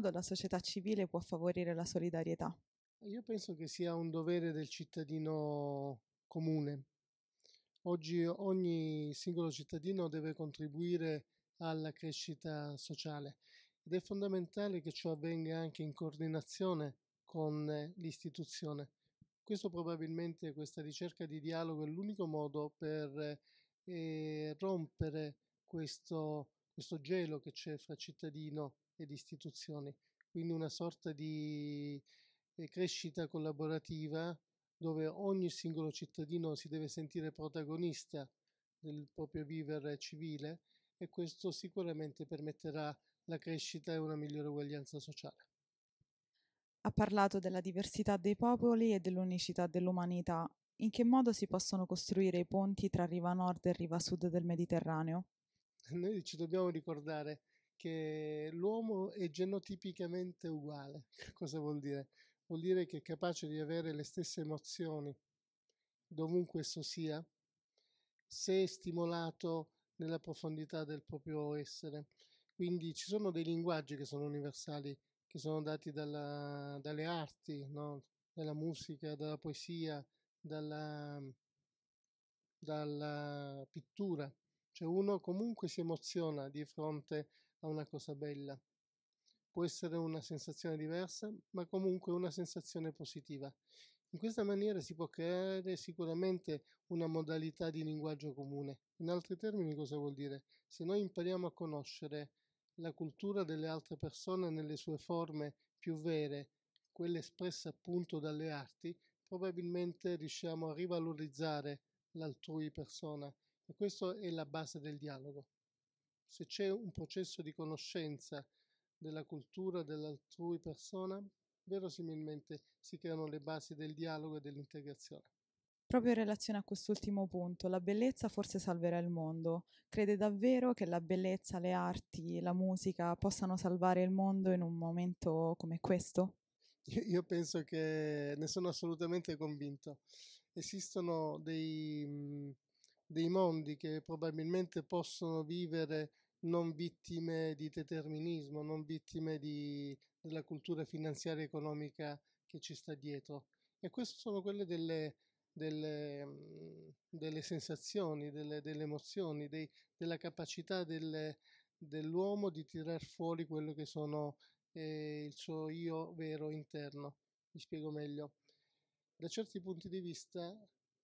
modo la società civile può favorire la solidarietà? Io penso che sia un dovere del cittadino comune. Oggi ogni singolo cittadino deve contribuire alla crescita sociale ed è fondamentale che ciò avvenga anche in coordinazione con l'istituzione. Questo probabilmente, questa ricerca di dialogo è l'unico modo per eh, rompere questo questo gelo che c'è fra cittadino ed istituzioni, quindi una sorta di eh, crescita collaborativa dove ogni singolo cittadino si deve sentire protagonista del proprio vivere civile e questo sicuramente permetterà la crescita e una migliore uguaglianza sociale. Ha parlato della diversità dei popoli e dell'unicità dell'umanità. In che modo si possono costruire i ponti tra riva nord e riva sud del Mediterraneo? noi ci dobbiamo ricordare che l'uomo è genotipicamente uguale. Cosa vuol dire? Vuol dire che è capace di avere le stesse emozioni, dovunque esso sia, se è stimolato nella profondità del proprio essere. Quindi ci sono dei linguaggi che sono universali, che sono dati dalla, dalle arti, no? dalla musica, dalla poesia, dalla, dalla pittura. Cioè uno comunque si emoziona di fronte a una cosa bella. Può essere una sensazione diversa, ma comunque una sensazione positiva. In questa maniera si può creare sicuramente una modalità di linguaggio comune. In altri termini cosa vuol dire? Se noi impariamo a conoscere la cultura delle altre persone nelle sue forme più vere, quelle espresse appunto dalle arti, probabilmente riusciamo a rivalorizzare l'altrui persona e questa è la base del dialogo. Se c'è un processo di conoscenza della cultura dell'altrui persona, verosimilmente si creano le basi del dialogo e dell'integrazione. Proprio in relazione a quest'ultimo punto, la bellezza forse salverà il mondo. Crede davvero che la bellezza, le arti, la musica possano salvare il mondo in un momento come questo? Io penso che ne sono assolutamente convinto. Esistono dei mm, dei mondi che probabilmente possono vivere non vittime di determinismo, non vittime di, della cultura finanziaria e economica che ci sta dietro. E queste sono quelle delle, delle, mhmm, delle sensazioni, delle, delle emozioni, dei, della capacità del, dell'uomo di tirar fuori quello che sono eh, il suo io vero interno. Mi spiego meglio. Da certi punti di vista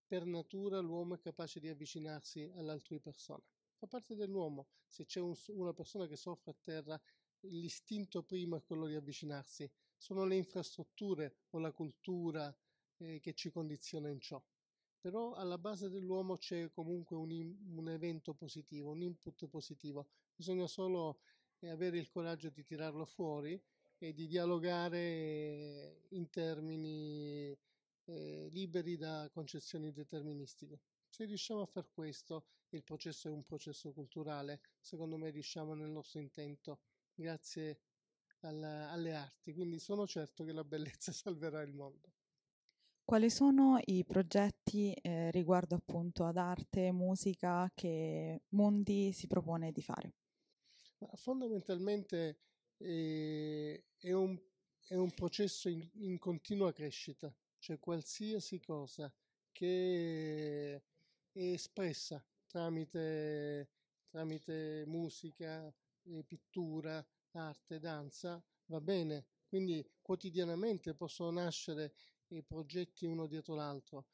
per natura l'uomo è capace di avvicinarsi all'altrui persona. Fa parte dell'uomo, se c'è un, una persona che soffre a terra, l'istinto primo è quello di avvicinarsi, sono le infrastrutture o la cultura eh, che ci condiziona in ciò. Però alla base dell'uomo c'è comunque un, un evento positivo, un input positivo, bisogna solo eh, avere il coraggio di tirarlo fuori e di dialogare in termini eh, liberi da concessioni deterministiche. Se riusciamo a far questo, il processo è un processo culturale, secondo me riusciamo nel nostro intento grazie alla, alle arti, quindi sono certo che la bellezza salverà il mondo. Quali sono i progetti eh, riguardo appunto ad arte e musica che Mondi si propone di fare? Ma fondamentalmente eh, è, un, è, un, processo in, in, continua crescita cioè qualsiasi cosa che è espressa tramite, tramite musica, eh, pittura, arte, danza, va bene. Quindi quotidianamente possono nascere i progetti uno dietro l'altro.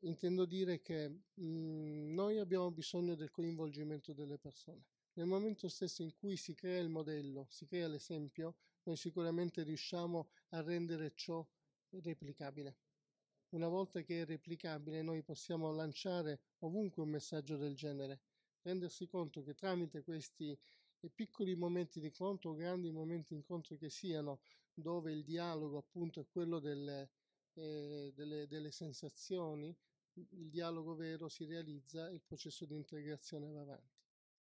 Intendo dire che mh, mm, noi abbiamo bisogno del coinvolgimento delle persone. Nel momento stesso in cui si crea il modello, si crea l'esempio, noi sicuramente riusciamo a rendere ciò che replicabile. Una volta che è replicabile noi possiamo lanciare ovunque un messaggio del genere, rendersi conto che tramite questi eh, piccoli momenti di incontro grandi momenti di incontro che siano, dove il dialogo appunto è quello delle, eh, delle, delle sensazioni, il dialogo vero si realizza e il processo di integrazione va avanti.